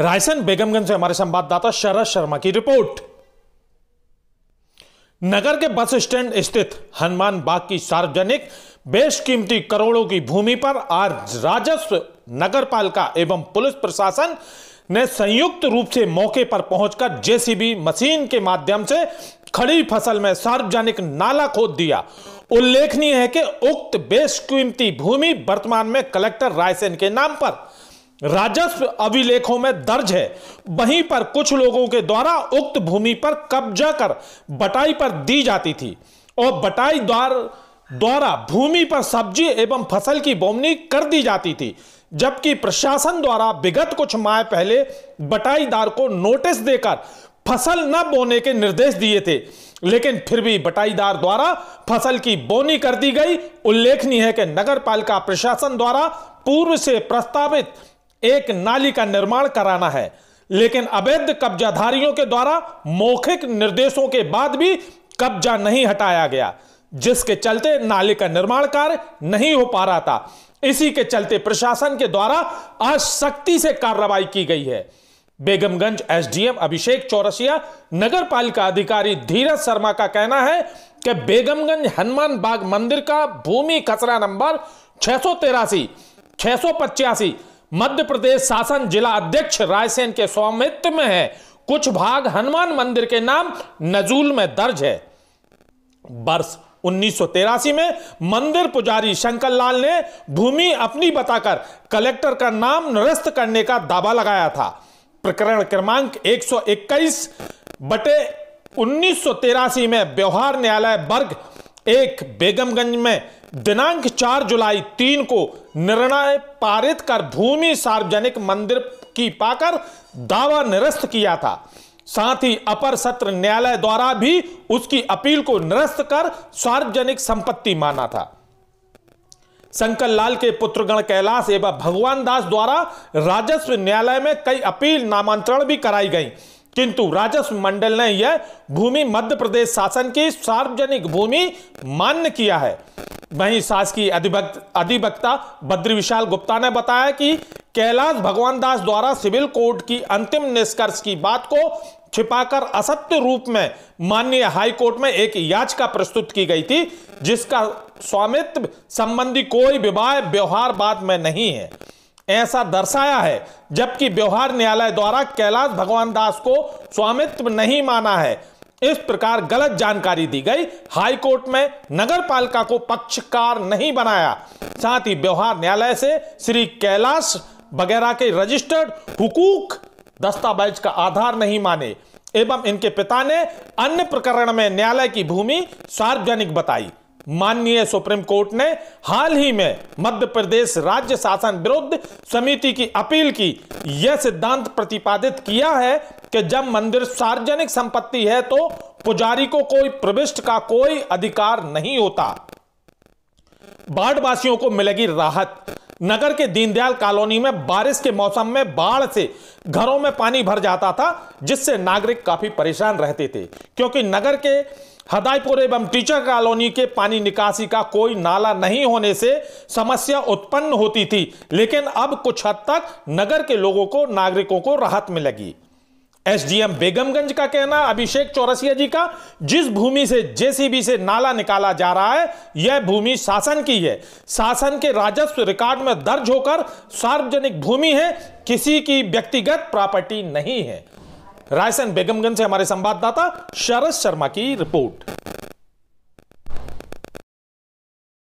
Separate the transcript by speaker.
Speaker 1: रायसन बेगमगंज से हमारे संवाददाता शरद शर्मा की रिपोर्ट नगर के बस स्टैंड स्थित हनुमान बाग की सार्वजनिक बेशकीमती करोड़ों की भूमि पर आज राजस्व नगर पालिका एवं पुलिस प्रशासन ने संयुक्त रूप से मौके पर पहुंचकर जेसीबी मशीन के माध्यम से खड़ी फसल में सार्वजनिक नाला खोद दिया उल्लेखनीय है कि उक्त बेशकीमती भूमि वर्तमान में कलेक्टर रायसेन के नाम पर राजस्व अभिलेखों में दर्ज है वहीं पर कुछ लोगों के द्वारा उक्त भूमि पर कब्जा कर बटाई पर दी जाती थी और बटाई द्वार द्वारा भूमि पर सब्जी एवं फसल की बोमनी कर दी जाती थी जबकि प्रशासन द्वारा विगत कुछ माह पहले बटाईदार को नोटिस देकर फसल न बोने के निर्देश दिए थे लेकिन फिर भी बटाईदार द्वारा फसल की बोनी कर दी गई उल्लेखनीय है कि नगर पालिका प्रशासन द्वारा पूर्व से प्रस्तावित एक नाली का निर्माण कराना है लेकिन अवैध कब्जाधारियों के द्वारा मौखिक निर्देशों के बाद भी कब्जा नहीं हटाया गया जिसके चलते नाले का निर्माण कार्य नहीं हो पा रहा था इसी के चलते प्रशासन के द्वारा आज सख्ती से कार्रवाई की गई है बेगमगंज एसडीएम अभिषेक चौरसिया नगर पालिका अधिकारी धीरज शर्मा का कहना है कि बेगमगंज हनुमान बाग मंदिर का भूमि खसरा नंबर छह सौ तेरासी छह सौ पचासी मध्य प्रदेश शासन जिला अध्यक्ष रायसेन के स्वामित्व में है कुछ भाग हनुमान मंदिर के नाम नजूल में दर्ज है वर्ष उन्नीस में मंदिर पुजारी शंकर लाल ने भूमि अपनी बताकर कलेक्टर का नाम निरस्त करने का दावा लगाया था प्रकरण क्रमांक 121 बटे उन्नीस में व्यवहार न्यायालय वर्ग एक बेगमगंज में दिनांक 4 जुलाई 3 को निर्णय पारित कर भूमि सार्वजनिक मंदिर की पाकर दावा निरस्त किया था साथ ही अपर सत्र न्यायालय द्वारा भी उसकी अपील को निरस्त कर सार्वजनिक संपत्ति माना था शंकर लाल के पुत्रगण कैलाश एवं भगवान दास द्वारा राजस्व न्यायालय में कई अपील नामांतरण भी कराई गई किंतु राजस्व मंडल ने यह भूमि मध्य प्रदेश शासन की सार्वजनिक भूमि मान्य किया है वहीं शासकीय अधिवक्ता बद्री विशाल गुप्ता ने बताया कि कैलाश भगवान दास द्वारा सिविल कोर्ट की अंतिम निष्कर्ष की बात को छिपाकर असत्य रूप में माननीय हाईकोर्ट में एक याचिका प्रस्तुत की गई थी जिसका स्वामित्व संबंधी कोई विवाह व्यवहार बाद में नहीं है ऐसा दर्शाया है जबकि व्यवहार न्यायालय द्वारा कैलाश भगवान दास को स्वामित्व नहीं माना है इस प्रकार गलत जानकारी दी गई हाईकोर्ट में नगर पालिका को पक्षकार नहीं बनाया साथ ही व्यवहार न्यायालय से श्री कैलाश वगैरह के रजिस्टर्ड हुकूक दस्तावेज का आधार नहीं माने एवं इनके पिता ने अन्य प्रकरण में न्यायालय की भूमि सार्वजनिक बताई माननीय सुप्रीम कोर्ट ने हाल ही में मध्य प्रदेश राज्य शासन विरुद्ध समिति की अपील की यह सिद्धांत प्रतिपादित किया है कि जब मंदिर सार्वजनिक संपत्ति है तो पुजारी को कोई प्रविष्ट का कोई अधिकार नहीं होता बाढ़वासियों को मिलेगी राहत नगर के दीनदयाल कॉलोनी में बारिश के मौसम में बाढ़ से घरों में पानी भर जाता था जिससे नागरिक काफी परेशान रहते थे क्योंकि नगर के हदायपुर एवं टीचर कॉलोनी के पानी निकासी का कोई नाला नहीं होने से समस्या उत्पन्न होती थी लेकिन अब कुछ हद तक नगर के लोगों को नागरिकों को राहत मिलेगी एसडीएम बेगमगंज का कहना अभिषेक चौरसिया जी का जिस भूमि से जेसीबी से नाला निकाला जा रहा है यह भूमि शासन की है शासन के राजस्व रिकॉर्ड में दर्ज होकर सार्वजनिक भूमि है किसी की व्यक्तिगत प्रॉपर्टी नहीं है रायसेन बेगमगंज से हमारे संवाददाता शरद शर्मा की रिपोर्ट